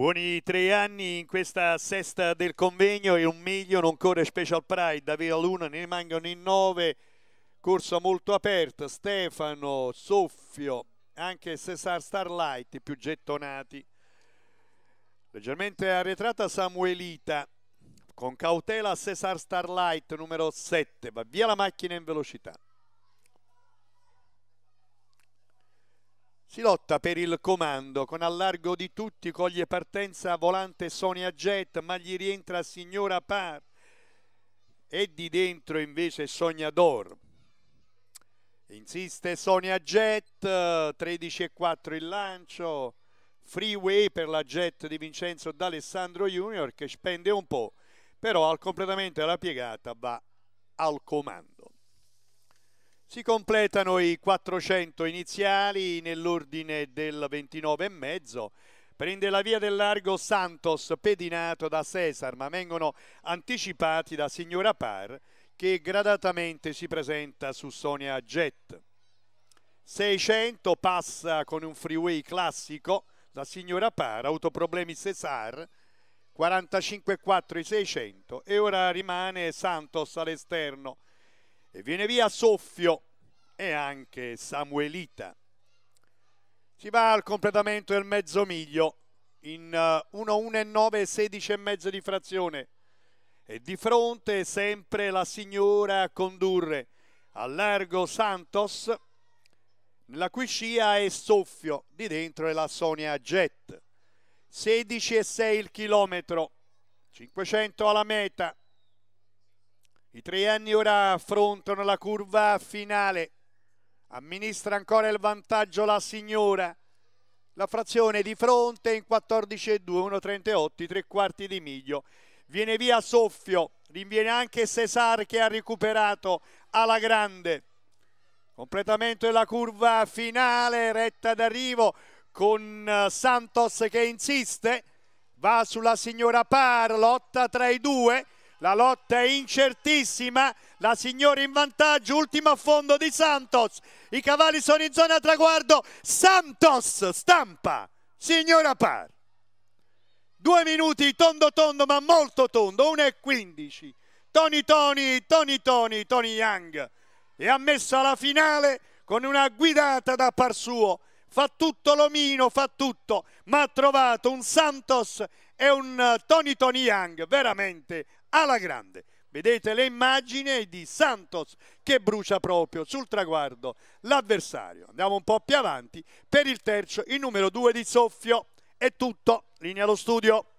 Buoni tre anni in questa sesta del convegno e un miglio non corre Special Pride, Via Luna ne rimangono in nove, corsa molto aperta, Stefano, Soffio, anche Cesar Starlight, più gettonati. Leggermente arretrata Samuelita, con cautela Cesar Starlight numero 7, va via la macchina in velocità. Si lotta per il comando, con allargo di tutti coglie partenza volante Sonia Jet, ma gli rientra Signora Par e di dentro invece Sonia Dor. Insiste Sonia Jet, 13 e 4 il lancio, freeway per la Jet di Vincenzo D'Alessandro Junior che spende un po', però al completamento della piegata va al comando. Si completano i 400 iniziali nell'ordine del 29,5. Prende la via del largo Santos, pedinato da Cesar, ma vengono anticipati da Signora Par, che gradatamente si presenta su Sonia Jet. 600 passa con un freeway classico la Signora Par, autoproblemi Cesar, 45,4 i 600 e ora rimane Santos all'esterno e viene via Soffio e anche Samuelita. Si va al completamento del mezzo miglio in 1-1-9, eh, 16 e mezzo di frazione. E di fronte sempre la signora a condurre al largo Santos, la cui scia è Soffio, di dentro è la Sonia Jet. 16 e 6 il chilometro, 500 alla meta, i trienni ora affrontano la curva finale. Amministra ancora il vantaggio la signora. La frazione di fronte in 14,2, 1,38, tre quarti di miglio. Viene via Soffio, rinviene anche Cesar che ha recuperato alla grande. Completamento della curva finale, retta d'arrivo con eh, Santos che insiste. Va sulla signora Par, lotta tra i due la lotta è incertissima, la signora in vantaggio, ultimo affondo di Santos, i cavalli sono in zona traguardo, Santos stampa, signora Par. Due minuti tondo tondo ma molto tondo, e 1.15. Tony Tony, Tony Tony, Tony Young e ha messo alla finale con una guidata da par suo fa tutto l'omino, fa tutto, ma ha trovato un Santos e un eh, Tony Tony Young veramente alla grande. Vedete le immagini di Santos che brucia proprio sul traguardo l'avversario. Andiamo un po' più avanti per il terzo, il numero 2 di soffio. È tutto, linea allo studio.